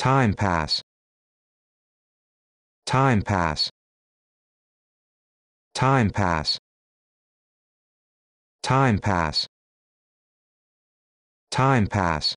Time pass. Time pass. Time pass. Time pass. Time pass.